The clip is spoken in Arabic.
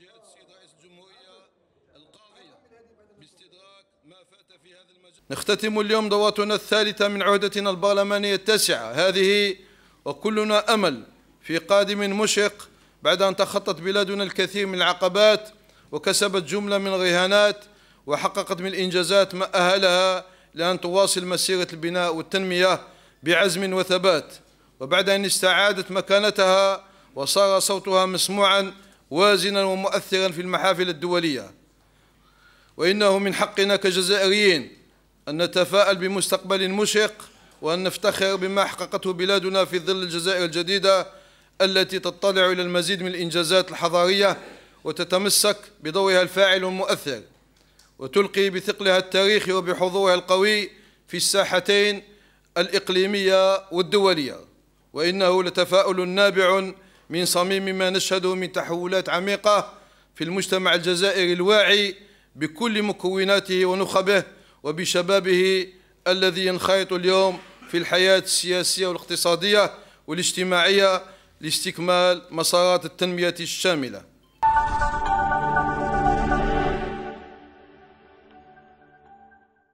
جهه السيد رئيس الجمهورية القاضية باستدراك ما فات في هذا المجال نختتم اليوم دورتنا الثالثة من عهدتنا البرلمانية التاسعة هذه وكلنا أمل في قادم مشرق بعد أن تخطت بلادنا الكثير من العقبات وكسبت جملة من الرهانات وحققت من الإنجازات ما أهلها لأن تواصل مسيرة البناء والتنمية بعزم وثبات وبعد أن استعادت مكانتها وصار صوتها مسموعاً وازنا ومؤثرا في المحافل الدولية وإنه من حقنا كجزائريين أن نتفاءل بمستقبل مشرق وأن نفتخر بما حققته بلادنا في ظل الجزائر الجديدة التي تطلع إلى المزيد من الإنجازات الحضارية وتتمسك بدورها الفاعل والمؤثر وتلقي بثقلها التاريخي وبحضورها القوي في الساحتين الإقليمية والدولية وإنه لتفاؤل نابع من صميم ما نشهده من تحولات عميقة في المجتمع الجزائري الواعي بكل مكوناته ونخبه وبشبابه الذي ينخرط اليوم في الحياة السياسية والاقتصادية والاجتماعية لاستكمال مسارات التنمية الشاملة